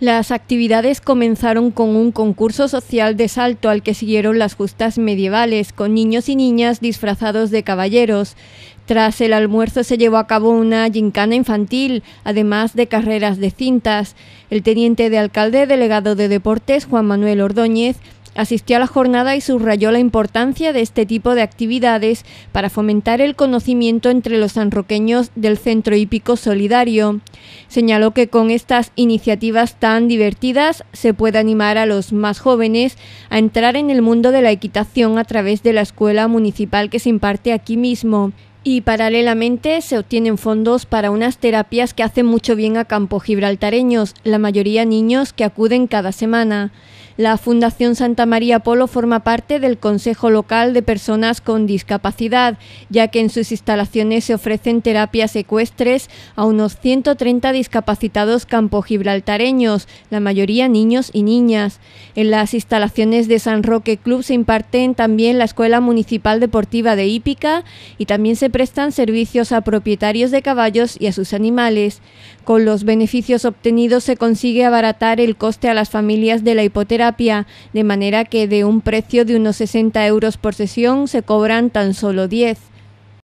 Las actividades comenzaron con un concurso social de salto al que siguieron las justas medievales, con niños y niñas disfrazados de caballeros. Tras el almuerzo se llevó a cabo una gincana infantil, además de carreras de cintas. El teniente de alcalde delegado de deportes, Juan Manuel Ordóñez, asistió a la jornada y subrayó la importancia de este tipo de actividades para fomentar el conocimiento entre los sanroqueños del Centro Hípico Solidario. Señaló que con estas iniciativas tan divertidas se puede animar a los más jóvenes a entrar en el mundo de la equitación a través de la escuela municipal que se imparte aquí mismo. Y paralelamente se obtienen fondos para unas terapias que hacen mucho bien a campo gibraltareños, la mayoría niños que acuden cada semana. La Fundación Santa María Polo forma parte del Consejo Local de Personas con Discapacidad, ya que en sus instalaciones se ofrecen terapias ecuestres a unos 130 discapacitados campogibraltareños, la mayoría niños y niñas. En las instalaciones de San Roque Club se imparten también la Escuela Municipal Deportiva de Hípica y también se prestan servicios a propietarios de caballos y a sus animales. Con los beneficios obtenidos se consigue abaratar el coste a las familias de la hipoteca de manera que de un precio de unos 60 euros por sesión se cobran tan solo 10.